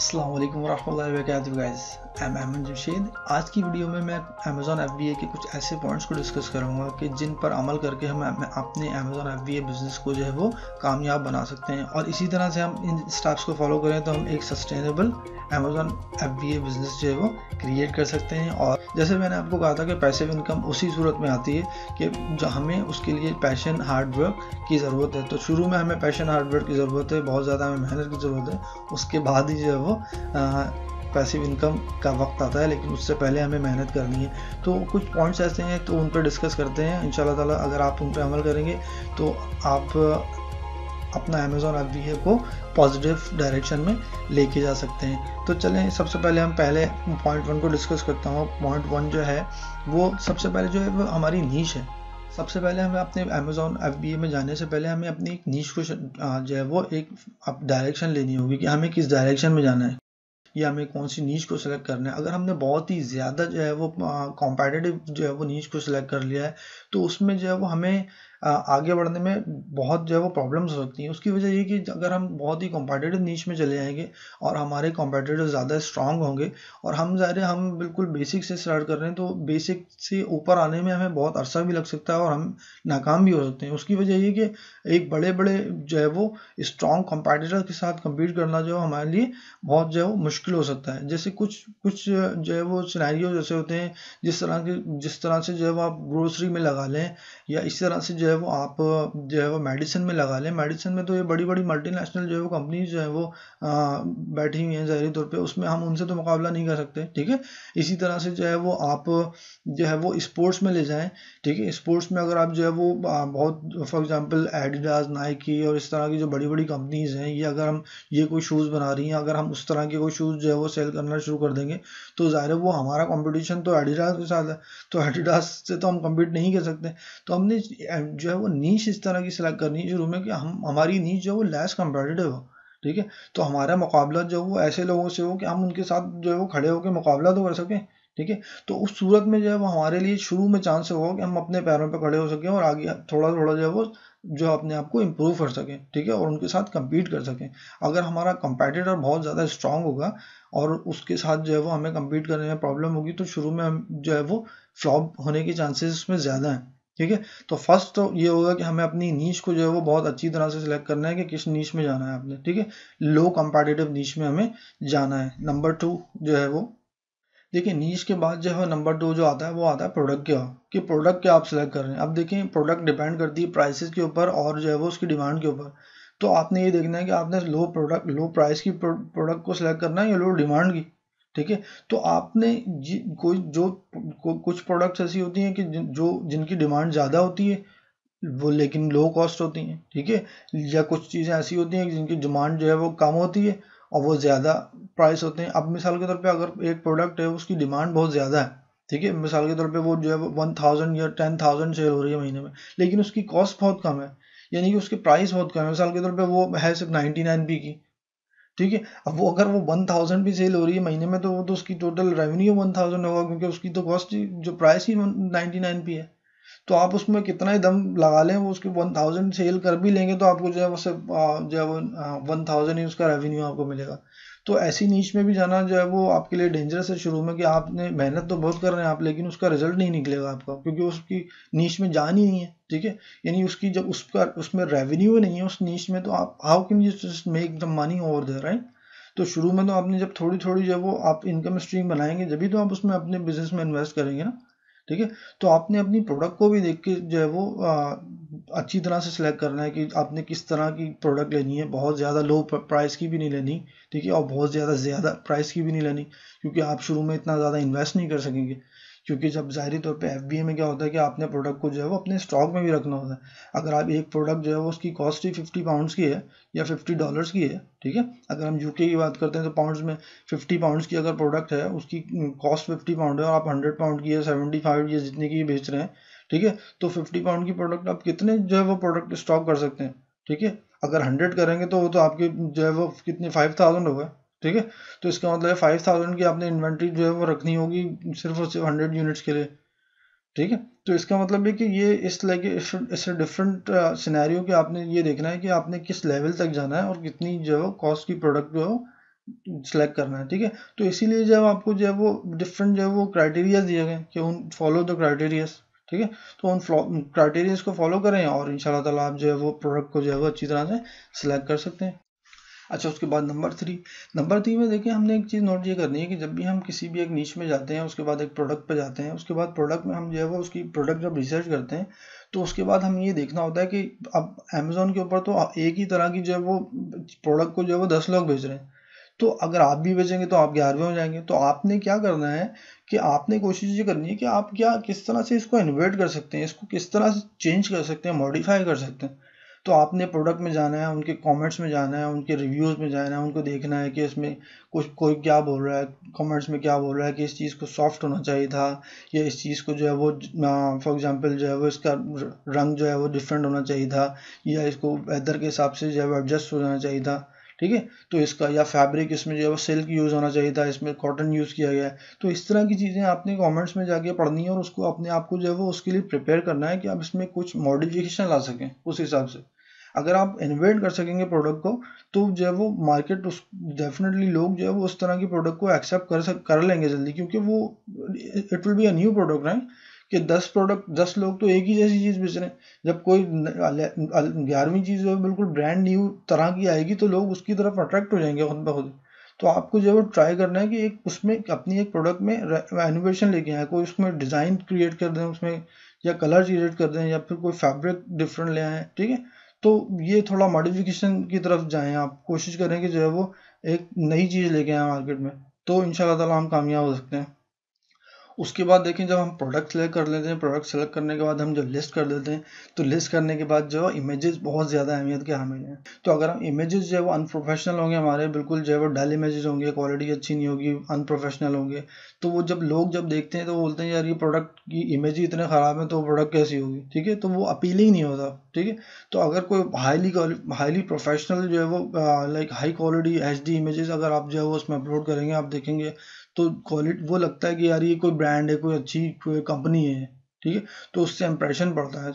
असलम वरहमल वरक I am Ahmad Jamshed आज की वीडियो में मैं अमेज़ॉन एफ के कुछ ऐसे पॉइंट्स को डिस्कस करूँगा कि जिन पर अमल करके हम अपने अमेज़ॉन एफ बिज़नेस को जो है वो कामयाब बना सकते हैं और इसी तरह से हम इन स्टेप्स को फॉलो करें तो हम एक सस्टेनेबल अमेज़ॉन एफ बिज़नेस जो है वो क्रिएट कर सकते हैं और जैसे मैंने आपको कहा था कि पैसे इनकम उसी सूरत में आती है कि जो हमें उसके लिए पैशन हार्डवर्क की ज़रूरत है तो शुरू में हमें पैशन हार्डवर्क की ज़रूरत है बहुत ज़्यादा हमें मेहनत की ज़रूरत है उसके बाद ही जो है वो पैसिव इनकम का वक्त आता है लेकिन उससे पहले हमें मेहनत करनी है तो कुछ पॉइंट्स ऐसे हैं तो उन पर डिस्कस करते हैं इन ताला अगर आप उन पर अमल करेंगे तो आप अपना अमेज़ोन एफ बी को पॉजिटिव डायरेक्शन में लेके जा सकते हैं तो चलें सबसे पहले हम पहले पॉइंट वन को डिस्कस करता हूँ पॉइंट वन जो है वो सबसे पहले जो है वो हमारी नीच है सबसे पहले हमें अपने अमेज़ोन एफ में जाने से पहले हमें अपनी एक नीच को जो है वो एक डायरेक्शन लेनी होगी कि हमें किस डायरेक्शन में जाना है या हमें कौन सी नीच को सिलेक्ट करना है अगर हमने बहुत ही ज़्यादा जो है वो कॉम्पटेटिव जो है वो नीच को सिलेक्ट कर लिया है तो उसमें जो है वो हमें आगे बढ़ने में बहुत जो है वो प्रॉब्लम्स हो सकती हैं उसकी वजह ये कि अगर हम बहुत ही कॉम्पिटेटिव नीच में चले जाएंगे और हमारे कॉम्पिटेटिव ज़्यादा स्ट्रांग होंगे और हम ज़ाहिर हम बिल्कुल बेसिक से स्टार्ट कर रहे हैं तो बेसिक से ऊपर आने में हमें बहुत अरसा भी लग सकता है और हम नाकाम भी हो सकते हैं उसकी वजह ये कि एक बड़े बड़े जो है वो स्ट्रॉन्ग कॉम्पिटेटर के साथ कम्पीट करना जो है हमारे लिए बहुत जो है वो मुश्किल हो सकता है जैसे कुछ कुछ जो है वो सिनारियो जैसे होते हैं जिस तरह के जिस तरह से जो है वो आप ग्रोसरी में लगा लें या इस तरह से जो जो है वो आप जो है वो मेडिसिन में लगा लें मेडिसिन में तो ये बड़ी बड़ी मल्टीनेशनल जो है वो कंपनीज जो है वो बैठी हुई हैं ज़ाहरी तौर पे उसमें हम उनसे तो मुकाबला नहीं कर सकते ठीक है इसी तरह से जो है वो आप जो है वो स्पोर्ट्स में ले जाएं ठीक है स्पोर्ट्स में अगर आप जो है वो बहुत फॉर एग्ज़ाम्पल एडिडास नाइकी और इस तरह की जो बड़ी बड़ी कंपनीज़ हैं ये अगर हम ये कोई शूज़ बना रही हैं अगर हम उस तरह के कोई शूज़ जो है वो सेल करना शुरू कर देंगे तो ज़ाहिर है वो हमारा कॉम्पिटिशन तो एडिडास के साथ है तो एडिडास से तो हम कम्पीट नहीं कर सकते तो हमने जो है वो नीच इस तरह की सिलेक्ट करनी है शुरू में कि हम हमारी नीच जो है वो लेस कम्पटिटिव हो ठीक है तो हमारा मुकाबला जो है वो ऐसे लोगों से हो कि हम उनके साथ जो है वो खड़े होकर मुकाबला तो कर सकें ठीक है तो उस सूरत में जो है वो हमारे लिए शुरू में चांस होगा कि हम अपने पैरों पर खड़े हो सकें और आगे थोड़ा थोड़ा जो है वो जो अपने आप को इम्प्रूव कर सकें ठीक है और उनके साथ कम्पीट कर सकें अगर हमारा कंपेटिटर बहुत ज़्यादा स्ट्रांग होगा और उसके साथ जो है वो हमें कम्पीट करने में प्रॉब्लम होगी तो शुरू में हम जो है वो फ्लॉप होने के चांसेस उसमें ज़्यादा हैं ठीक है तो फर्स्ट तो ये होगा कि हमें अपनी नीच को जो है वो बहुत अच्छी तरह से सिलेक्ट करना है कि किस नीच में जाना है आपने ठीक है लो कंपेटिटिव नीच में हमें जाना है नंबर टू जो है वो देखिए नीच के बाद जो है नंबर टू जो आता है वो आता है प्रोडक्ट क्या कि प्रोडक्ट क्या आप सिलेक्ट कर रहे हैं अब देखें प्रोडक्ट डिपेंड करती है प्राइसेस के ऊपर और जो है वो उसकी डिमांड के ऊपर तो आपने ये देखना है कि आपने लो प्रोडक्ट लो प्राइस की प्रोडक्ट को सिलेक्ट करना है या लो डिमांड की ठीक है तो आपने कोई जो को, कुछ प्रोडक्ट्स ऐसी होती हैं कि जिन, जो जिनकी डिमांड ज़्यादा होती है वो लेकिन लो कॉस्ट होती हैं ठीक है थीके? या कुछ चीज़ें ऐसी होती हैं जिनकी डिमांड जो है वो कम होती है और वो ज़्यादा प्राइस होते हैं अब मिसाल के तौर पे अगर एक प्रोडक्ट है उसकी डिमांड बहुत ज़्यादा है ठीक है मिसाल के तौर पे वो जो है वो वन थाउजेंड या टेन थाउजेंड सेल हो रही है महीने में लेकिन उसकी कॉस्ट बहुत कम है यानी कि उसकी प्राइस बहुत कम है मिसाल के तौर पे वो है सिर्फ नाइन्टी नाइन पी की ठीक है अब वो अगर वो वन थाउजेंड भी सेल हो रही है महीने में तो वो तो उसकी टोटल रेवेन्यू वन थाउजेंड होगा क्योंकि उसकी तो कॉस्ट जो प्राइस ही नाइन्टी नाइन पी है तो आप उसमें कितना ही दम लगा लें वो उसके वन थाउजेंड सेल कर भी लेंगे तो आपको जो है उससे जो है वो वन थाउजेंड ही उसका रेवेन्यू आपको मिलेगा तो ऐसी नीच में भी जाना जो है वो आपके लिए डेंजरस है शुरू में कि आपने मेहनत तो बहुत कर रहे हैं आप लेकिन उसका रिजल्ट नहीं निकलेगा आपका क्योंकि उसकी नीच में जान ही नहीं है ठीक है यानी उसकी जब उसका उसमें रेवेन्यू नहीं है उस नीच में तो आप how can you just make the money over the right तो शुरू में तो आपने जब थोड़ी थोड़ी जब वो आप इनकम स्ट्रीम बनाएंगे जब भी तो आप उसमें अपने बिजनेस में इन्वेस्ट करेंगे ना ठीक है तो आपने अपनी प्रोडक्ट को भी देख के जो है वो आ, अच्छी तरह से सिलेक्ट करना है कि आपने किस तरह की प्रोडक्ट लेनी है बहुत ज़्यादा लो प्राइस की भी नहीं लेनी ठीक है और बहुत ज़्यादा ज़्यादा प्राइस की भी नहीं लेनी क्योंकि आप शुरू में इतना ज़्यादा इन्वेस्ट नहीं कर सकेंगे क्योंकि जब ज़ाहरी तौर पे एफ में क्या होता है कि आपने प्रोडक्ट को जो है वो अपने स्टॉक में भी रखना होता है अगर आप एक प्रोडक्ट जो है वो उसकी कॉस्ट ही फिफ्टी पाउंड्स की है या फिफ्टी डॉलर्स की है ठीक है अगर हम यूके की बात करते हैं तो पाउंड्स में फिफ्टी पाउंड्स की अगर प्रोडक्ट है उसकी कॉस्ट फिफ्टी पाउंड है और आप हंड्रेड पाउंड की है सेवेंटी फाइव या जितने की बेच रहे हैं ठीक है तो फिफ्टी पाउंड की प्रोडक्ट आप कितने जो है वो प्रोडक्ट स्टॉक कर सकते हैं ठीक है अगर हंड्रेड करेंगे तो वो तो आपके जो है वो कितने फाइव थाउजेंड हो गए ठीक है तो इसका मतलब है फाइव थाउजेंड की आपने इन्वेंट्री जो है वो रखनी होगी सिर्फ और सिर्फ हंड्रेड यूनिट्स के लिए ठीक है तो इसका मतलब है कि ये इस लाइक इससे डिफरेंट सिनेरियो के आपने ये देखना है कि आपने किस लेवल तक जाना है और कितनी जो है कॉस्ट की प्रोडक्ट जो है सिलेक्ट करना है ठीक है तो इसीलिए जब आपको जो है वो डिफरेंट जो है वो क्राइटेरियाज दिए गए कि उन फॉलो द क्राइटेरियाज ठीक है तो उन क्राइटेरियाज को फॉलो करें और इन ताला आप जो है वो प्रोडक्ट को जो है वो अच्छी तरह से सिलेक्ट कर सकते हैं अच्छा उसके बाद नंबर थ्री नंबर थ्री में देखिए हमने एक चीज़ नोट ये करनी है कि जब भी हम किसी भी एक नीच में जाते हैं उसके बाद एक प्रोडक्ट पे जाते हैं उसके बाद प्रोडक्ट में हम जो है वो उसकी प्रोडक्ट जब रिसर्च करते हैं तो उसके बाद हम ये देखना होता है कि अब अमेज़ोन के ऊपर तो एक ही तरह की जो है वो प्रोडक्ट को जो है वो दस लोग भेज रहे हैं तो अगर आप भी बेचेंगे तो आप ग्यारहवें हो जाएंगे तो आपने क्या करना है कि आपने कोशिश ये करनी है कि आप क्या किस तरह से इसको इन्वेट कर सकते हैं इसको किस तरह से चेंज कर सकते हैं मॉडिफाई कर सकते हैं तो आपने प्रोडक्ट में जाना है उनके कमेंट्स में जाना है उनके रिव्यूज़ में जाना है उनको देखना है कि इसमें कुछ कोई क्या बोल रहा है कमेंट्स में क्या बोल रहा है कि इस चीज़ को सॉफ्ट होना चाहिए था या इस चीज़ को जो है वो फॉर एग्जांपल जो है वो इसका रंग जो है वो डिफरेंट होना चाहिए था या इसको वेदर के हिसाब से जो है वो एडजस्ट हो जाना चाहिए था ठीक है तो इसका या फैब्रिक इसमें जो है वो सिल्क यूज़ होना चाहिए था इसमें कॉटन यूज़ किया गया है तो इस तरह की चीज़ें आपने कमेंट्स में जाके पढ़नी है और उसको अपने आप को जो है वो उसके लिए प्रिपेयर करना है कि आप इसमें कुछ मॉडिफिकेशन ला सकें उस हिसाब से अगर आप इन्वेट कर सकेंगे प्रोडक्ट को तो जो है वो मार्केट उस डेफिनेटली लोग जो है वो उस तरह की प्रोडक्ट को एक्सेप्ट कर सक कर लेंगे जल्दी क्योंकि वो it will be a new product right कि दस प्रोडक्ट दस लोग तो एक ही जैसी चीज़ बेच रहे हैं जब कोई ग्यारहवीं चीज़ जो है बिल्कुल ब्रांड न्यू तरह की आएगी तो लोग उसकी तरफ अट्रैक्ट हो जाएंगे खुद ब खुद तो आपको जो है वो ट्राई करना है कि एक उसमें अपनी एक प्रोडक्ट में एनोवेशन लेके आए कोई उसमें डिज़ाइन क्रिएट कर दें उसमें या कलर क्रिएट कर दें या फिर कोई फैब्रिक डिफरेंट ले आए ठीक है तो ये थोड़ा मॉडिफिकेशन की तरफ जाएं आप कोशिश करें कि जो है वो एक नई चीज़ लेके आए मार्केट में तो इन ताला हम कामयाब हो सकते हैं उसके बाद देखें जब हम प्रोडक्ट सेलेक्ट कर लेते हैं प्रोडक्ट सेलेक्ट करने के बाद हम जब लिस्ट कर लेते हैं तो लिस्ट करने के बाद जो इमेजेस बहुत ज़्यादा अहमियत के हामिल हैं तो अगर हम इमेजेस जो है वो अनप्रोफेशनल होंगे हमारे बिल्कुल जो है वो डल इमेजेस होंगे क्वालिटी अच्छी नहीं होगी अनप्रोफेशनल होंगे तो वो जब लोग जब देखते हैं तो बोलते हैं यार ये प्रोडक्ट की इमेज ही इतने ख़राब है तो प्रोडक्ट कैसी होगी ठीक है तो वो अपील ही नहीं होता ठीक है तो अगर कोई हाईली हाईली प्रोफेशनल जो है वो like high quality H D images अगर आप जो है वो उसमें अपलोड करेंगे आप देखेंगे तो क्वालिटी वो लगता है कि यार ये कोई ब्रांड है कोई अच्छी कोई कंपनी है ठीक है तो उससे इम्प्रेशन पड़ता है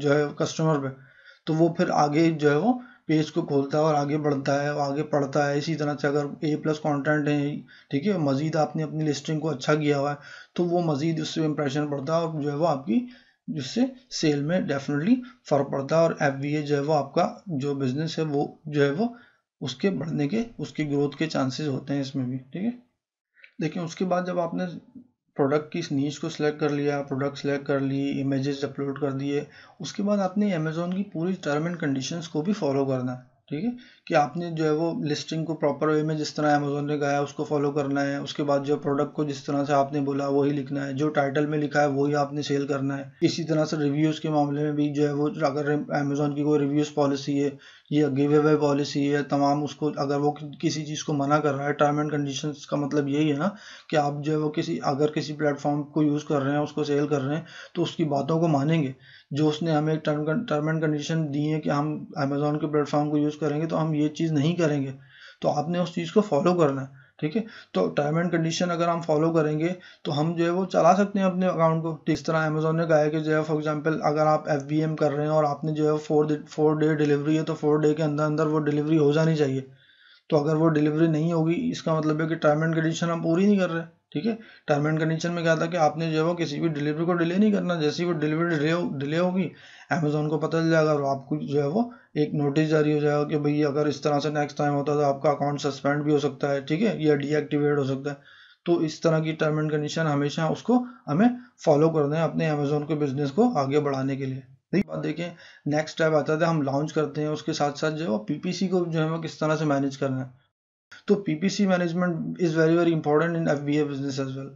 जो है कस्टमर पे तो वो फिर आगे जो है वो पेज को खोलता है और आगे बढ़ता है आगे पढ़ता है इसी तरह से अगर ए प्लस कंटेंट है ठीक है मज़ीद आपने अपनी लिस्टिंग को अच्छा किया हुआ है तो वो मज़ीद उससे इम्प्रेशन पड़ता है और जो है वो आपकी जिससे सेल में डेफिनेटली फ़र्क पड़ता है और एफ ए जो है वो आपका जो बिज़नेस है वो जो है वो उसके बढ़ने के उसके ग्रोथ के चांसेस होते हैं इसमें भी ठीक है देखिए उसके बाद जब आपने प्रोडक्ट की इस नीच को सिलेक्ट कर लिया प्रोडक्ट सिलेक्ट कर ली इमेजेस अपलोड कर दिए उसके बाद आपने अमेजोन की पूरी टर्म एंड कंडीशंस को भी फॉलो करना है ठीक है कि आपने जो है वो लिस्टिंग को प्रॉपर वे में जिस तरह अमेजोन ने कहा है उसको फॉलो करना है उसके बाद जो प्रोडक्ट को जिस तरह से आपने बोला वही लिखना है जो टाइटल में लिखा है वही आपने सेल करना है इसी तरह से रिव्यूज़ के मामले में भी जो है वो अगर अमेजोन की कोई रिव्यूज़ पॉलिसी है ये गिव अवे पॉलिसी है तमाम उसको अगर वो किसी चीज़ को मना कर रहा है टर्म एंड कंडीशन का मतलब यही है ना कि आप जो है वो किसी अगर किसी प्लेटफॉर्म को यूज़ कर रहे हैं उसको सेल कर रहे हैं तो उसकी बातों को मानेंगे जो उसने हमें टर्म टर्म एंड कंडीशन दी है कि हम अमेज़ोन के प्लेटफॉर्म को यूज़ करेंगे तो हम ये चीज़ नहीं करेंगे तो आपने उस चीज़ को फॉलो करना है ठीक है तो टाइम एंड कंडीशन अगर हम फॉलो करेंगे तो हम जो है वो चला सकते हैं अपने अकाउंट को तो इस तरह अमेजोन ने कहा है कि जो है फॉर एग्जांपल अगर आप एफ कर रहे हैं और आपने जो है फोर फोर डे डिलीवरी है तो फोर डे के अंदर अंदर वो डिलीवरी हो जानी चाहिए तो अगर वो डिलीवरी नहीं होगी इसका मतलब है कि टाइम एंड कंडीशन हम पूरी नहीं कर रहे ठीक है टर्म एंड कंडीशन में क्या था कि आपने जो है वो किसी भी डिलीवरी को डिले नहीं करना जैसी वो डिलीवरी डिले डिले होगी अमेजोन को पता चल जाएगा और आपको जो है वो एक नोटिस जारी हो जाएगा कि भाई अगर इस तरह से नेक्स्ट टाइम होता है तो आपका अकाउंट सस्पेंड भी हो सकता है ठीक है या डीएक्टिवेट हो सकता है तो इस तरह की टर्म एंड कंडीशन हमेशा उसको हमें फॉलो करना है अपने अमेजोन के बिजनेस को आगे बढ़ाने के लिए बात देखें नेक्स्ट स्टेप आता था हम लॉन्च करते हैं उसके साथ साथ जो है वो पीपीसी को जो है वो किस तरह से मैनेज करना है तो PPC management is very very important in F business as well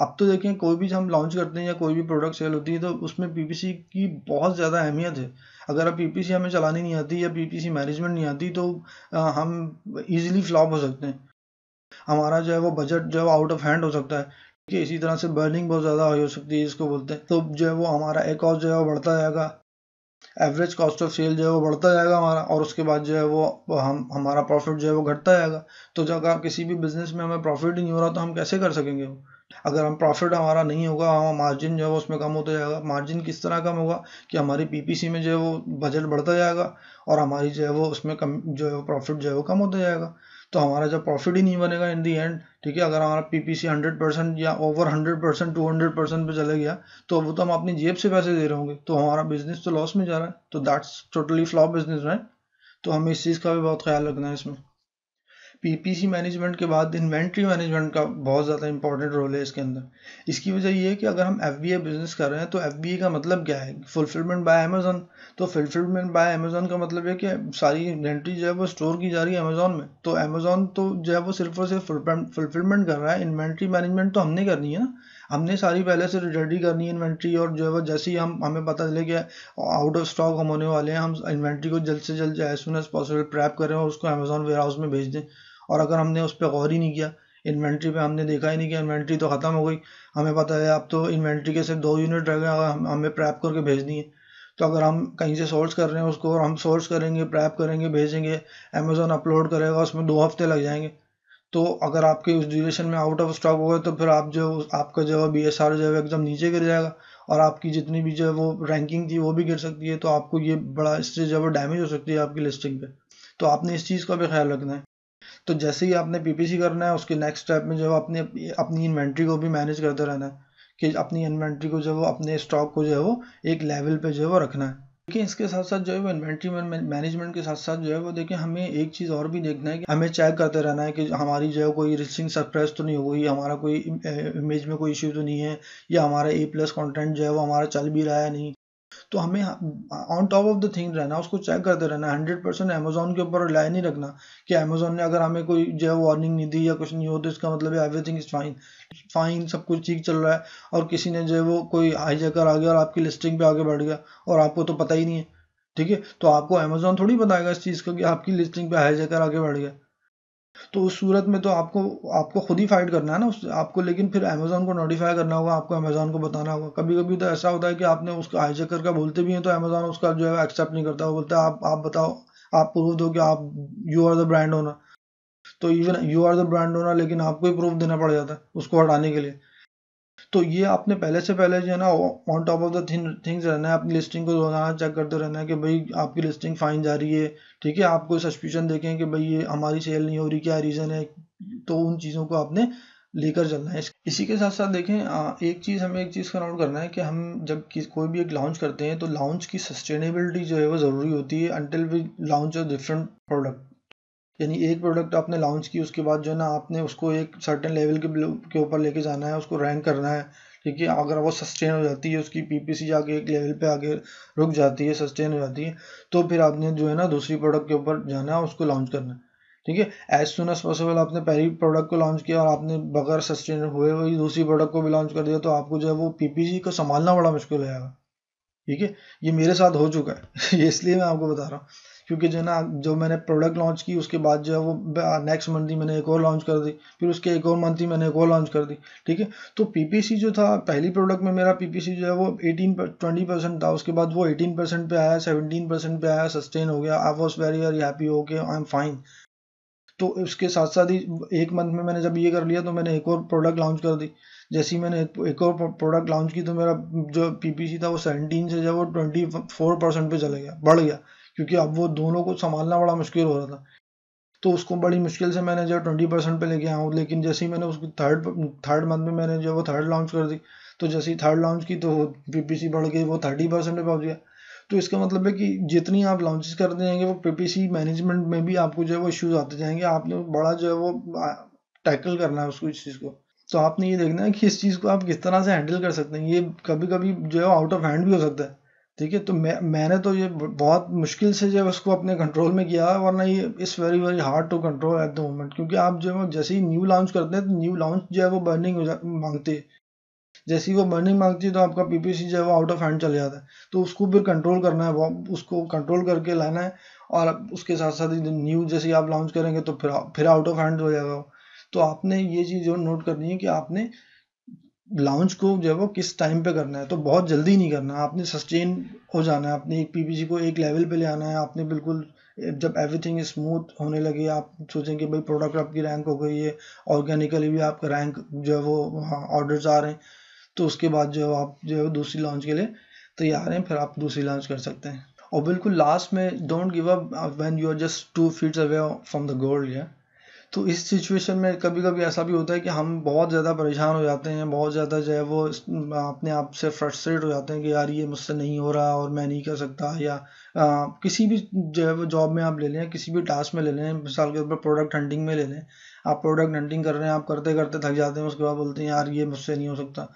अब तो देखें कोई भी हम लॉन्च करते हैं या कोई भी प्रोडक्ट सेल होती है तो उसमें पीपीसी की बहुत ज़्यादा अहमियत है अगर अब पीपीसी हमें चलानी नहीं आती या पीपीसी मैनेजमेंट नहीं आती तो हम इजीली फ्लॉप हो सकते हैं हमारा जो है वो बजट जो है आउट ऑफ हैंड हो सकता है कि इसी तरह से बर्निंग बहुत ज़्यादा हो सकती है इसको बोलते हैं तो जो है वो हमारा एक और जो है वो बढ़ता जाएगा एवरेज कॉस्ट ऑफ सेल जो है वो बढ़ता जाएगा हमारा और उसके बाद जो है वो हम हमारा प्रॉफिट जो है वो घटता जाएगा तो जब अगर किसी भी बिजनेस में हमें प्रॉफिट नहीं हो रहा तो हम कैसे कर सकेंगे वो अगर हम प्रॉफिट हमारा नहीं होगा हमारा मार्जिन जो है वो उसमें कम होता जाएगा मार्जिन किस तरह कम होगा कि हमारी पीपीसी में जो है वो बजट बढ़ता जाएगा और हमारी जो है वो उसमें कम जो है प्रॉफिट जो है वो कम होता जाएगा तो हमारा जो प्रॉफिट ही नहीं बनेगा इन दी एंड ठीक है अगर हमारा पीपीसी 100 परसेंट या over 100 percent two hundred percent पर चला गया तो वो तो हम अपनी जेब से पैसे दे रहे होंगे तो हमारा बिजनेस तो लॉस में जा रहा है तो दैट्स टोटली फ्लॉप बिजनेस है तो हमें इस चीज़ का भी बहुत ख्याल रखना है इसमें पीपीसी मैनेजमेंट के बाद इन्वेंट्री मैनेजमेंट का बहुत ज़्यादा इंपॉर्टेंट रोल है इसके अंदर इसकी वजह यह है कि अगर हम एफ बिजनेस कर रहे हैं तो एफ का मतलब क्या है फुलफिलमेंट बाय अमेजोन तो फुलफिलमेंट बाय अमेजोन का मतलब है कि सारी इन्वेंट्री जो है वो स्टोर की जा रही है अमेजोन में तो अमेजोन तो जो है वो सिर्फ और सिर्फ फुलफिलमेंट कर रहा है इन्वेंट्री मैनेजमेंट तो हमने करनी है ना हमने सारी पहले से रेडी करनी है इन्वेंट्री और जो है वो जैसे ही हम हमें पता चले कि आउट ऑफ स्टॉक हम होने वाले हैं हम इन्वेंट्री को जल्द से जल्द as soon as possible prep करें और उसको अमेजोन वेयर हाउस में भेज दें और अगर हमने उस पर गौर ही नहीं किया इन्वेंट्री पे हमने देखा ही नहीं कि इन्वेंट्री तो ख़त्म हो गई हमें पता है अब तो इन्वेंट्री के सिर्फ दो यूनिट रह गए हम, हमें प्रैप करके भेजनी है तो अगर हम कहीं से सोर्स कर रहे हैं उसको और हम सोर्स करेंगे प्रैप करेंगे भेजेंगे अमेजोन अपलोड करेगा उसमें दो हफ्ते लग जाएंगे तो अगर आपके उस ड्यूरेशन में आउट ऑफ स्टॉक हो गए तो फिर आप जो आपका जो है बी एस आर जो है एकदम नीचे गिर जाएगा और आपकी जितनी भी जो है वो रैंकिंग थी वो भी गिर सकती है तो आपको ये बड़ा इससे जो है डैमेज हो सकती है आपकी लिस्टिंग पे तो आपने इस चीज़ का भी ख्याल रखना है तो जैसे ही आपने पीपीसी करना है उसके नेक्स्ट स्टेप में जो है अपनी अपनी इन्वेंट्री को भी मैनेज करते रहना है कि अपनी इन्वेंट्री को जो है वो अपने स्टॉक को जो है वो एक लेवल पे जो है वो रखना है देखिए इसके साथ साथ जो है वो इन्वेंट्री मैनेजमेंट के साथ साथ जो है वो देखिए हमें एक चीज़ और भी देखना है कि हमें चेक करते रहना है कि हमारी जो है कोई रिसिंग सरप्राइज तो नहीं हो गई हमारा कोई इमेज eh, में कोई इशू तो नहीं है या हमारा ए प्लस कंटेंट जो है वो हमारा चल भी रहा है नहीं तो हमें on top of the thing रहना उसको चेक करते रहना हंड्रेड परसेंट अमेजोन के ऊपर रिलाय नहीं रखना कि अमेजोन ने अगर हमें कोई जो है वार्निंग नहीं दी या कुछ नहीं हो तो इसका मतलब है एवरीथिंग इज फाइन फाइन सब कुछ ठीक चल रहा है और किसी ने जो है वो कोई जेकर आ गया और आपकी लिस्टिंग पे आगे बढ़ गया और आपको तो पता ही नहीं है ठीक है तो आपको अमेजोन थोड़ी बताएगा इस चीज़ का कि आपकी लिस्टिंग पे हाई जेकर आगे बढ़ गया तो उस सूरत में तो आपको आपको खुद ही फाइट करना है ना उस आपको लेकिन फिर अमेज़ोन को नोटिफाई करना होगा आपको अमेज़ोन को बताना होगा कभी कभी तो ऐसा होता है कि आपने उसका हाईजेकर का बोलते भी हैं तो अमेज़ोन उसका जो है एक्सेप्ट नहीं करता वो बोलता है आप आप बताओ आप प्रूफ दो कि आप you are the brand owner तो even you are the brand owner लेकिन आपको ही प्रूफ देना पड़ जाता है उसको हटाने के लिए तो ये आपने पहले से पहले जो है ना on top of the things रहना है अपनी लिस्टिंग को रोजाना चेक करते रहना है कि भाई आपकी लिस्टिंग फाइन जा रही है ठीक है आपको सस्पिशन देखें कि भाई ये हमारी सेल नहीं हो रही क्या रीज़न है तो उन चीज़ों को आपने लेकर चलना है इसी के साथ साथ देखें एक चीज़ हमें एक चीज़ का नोट करना है कि हम जब कोई भी एक लॉन्च करते हैं तो लॉन्च की सस्टेनेबिलिटी जो है वो ज़रूरी होती है until we launch a different product यानी एक प्रोडक्ट आपने लॉन्च की उसके बाद जो है ना आपने उसको एक सर्टेन लेवल के के ऊपर लेके जाना है उसको रैंक करना है ठीक है अगर वो सस्टेन हो जाती है उसकी पीपीसी जाके एक लेवल पे आगे रुक जाती है सस्टेन हो जाती है तो फिर आपने जो है ना दूसरी प्रोडक्ट के ऊपर जाना है उसको लॉन्च करना है ठीक है एज सुन एज पॉसिबल आपने पहली प्रोडक्ट को लॉन्च किया और आपने बगैर सस्टेन हुए वही दूसरी प्रोडक्ट को भी लॉन्च कर दिया तो आपको जो है वो पीपीसी को संभालना बड़ा मुश्किल हो जाएगा ठीक है ये मेरे साथ हो चुका है इसलिए मैं आपको बता रहा हूँ क्योंकि जो है ना जो मैंने प्रोडक्ट लॉन्च की उसके बाद जो है वो नेक्स्ट मंथ ही मैंने एक और लॉन्च कर दी फिर उसके एक और मंथ ही मैंने एक और लॉन्च कर दी ठीक है तो पीपीसी जो था पहली प्रोडक्ट में मेरा पीपीसी जो है वो 18 ट्वेंटी परसेंट था उसके बाद वो 18 परसेंट पे आया 17 परसेंट पे आया सस्टेन हो गया I was very very happy हो गया आई एम फाइन तो उसके साथ साथ ही एक मंथ में मैंने जब ये कर लिया तो मैंने एक और प्रोडक्ट लॉन्च कर दी जैसे ही मैंने एक और प्रोडक्ट लॉन्च की तो मेरा जो पीपीसी था वो 17 से जो वो 24 परसेंट पे चला गया बढ़ गया क्योंकि अब वो दोनों को संभालना बड़ा मुश्किल हो रहा था तो उसको बड़ी मुश्किल से मैंने जो ट्वेंटी परसेंट पर लेके आया हूँ लेकिन जैसे ही मैंने उसकी थर्ड थर्ड मंथ में मैंने जो वो थर्ड लॉन्च कर दी तो जैसे ही थर्ड लॉन्च की तो पी बढ़ गई वो थर्टी परसेंट पर पहुँच गया तो इसका मतलब है कि जितनी आप लॉन्चेस करते जाएंगे वो पी मैनेजमेंट में भी आपको जो है वो इश्यूज आते जाएंगे आपने बड़ा जो है वो टैकल करना है उसको इस चीज़ को तो आपने ये देखना है कि इस चीज़ को आप किस तरह से हैंडल कर सकते हैं ये कभी कभी जो है आउट ऑफ हैंड भी हो सकता है ठीक है तो मैं मैंने तो ये बहुत मुश्किल से जो उसको अपने कंट्रोल में किया वरना ये is very very hard to control at the moment क्योंकि आप जो है जैसे ही न्यू लॉन्च करते हैं तो न्यू लॉन्च जो है वो बर्निंग मांगती है जैसे ही वो बर्निंग मांगती है तो आपका पीपीसी जो है वो आउट ऑफ हैंड चले जाता है तो उसको फिर कंट्रोल करना है उसको कंट्रोल करके लाना है और उसके साथ साथ न्यू जैसे आप लॉन्च करेंगे तो फिर फिर आउट ऑफ हैंड हो जाएगा तो आपने ये चीज़ जो नोट करनी है कि आपने लॉन्च को जो है वो किस टाइम पे करना है तो बहुत जल्दी नहीं करना आपने सस्टेन हो जाना है आपने एक पीपीसी को एक लेवल पे ले आना है आपने बिल्कुल जब एवरीथिंग स्मूथ होने लगे आप सोचें कि भाई प्रोडक्ट आपकी रैंक हो गई है ऑर्गेनिकली भी आपका रैंक जो है वो हाँ ऑर्डर्स आ रहे हैं तो उसके बाद जो है आप जो है दूसरी लॉन्च के लिए तैयार हैं फिर आप दूसरी लॉन्च कर सकते हैं और बिल्कुल लास्ट में don't give up when you are just two feets away from the gold या तो इस सिचुएशन में कभी कभी ऐसा भी होता है कि हम बहुत ज़्यादा परेशान हो जाते हैं बहुत ज़्यादा जो है वो अपने आप से फ्रस्ट्रेट हो जाते हैं कि यार ये मुझसे नहीं हो रहा और मैं नहीं कर सकता या आ, किसी भी जो है वो जॉब में आप ले लें किसी भी टास्क में ले लें मिसाल के तौर पर प्रोडक्ट हंटिंग में ले लें आप प्रोडक्ट हंटिंग कर रहे हैं आप करते करते थक जाते हैं उसके बाद बोलते हैं यार ये मुझसे नहीं हो सकता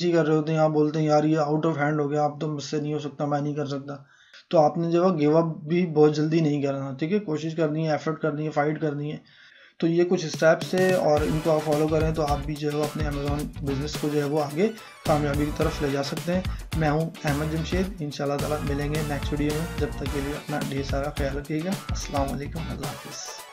सी कर रहे होते हैं आप बोलते हैं यार ये आउट ऑफ हैंड हो गया आप तो मुझसे नहीं हो सकता मैं नहीं कर सकता तो आपने जो है गिव अप भी बहुत जल्दी नहीं करना ठीक है कोशिश करनी है एफर्ट करनी है फाइट करनी है तो ये कुछ स्टेप्स है और इनको आप फॉलो करें तो आप भी जो है अपने अमेज़ोन बिज़नेस को जो है वो आगे कामयाबी की तरफ ले जा सकते हैं मैं हूँ अहमद जमशेद इन तला मिलेंगे नेक्स्ट वीडियो में जब तक के लिए अपना ढेर सारा ख्याल रखिएगा असल अल्लाह हाफिज़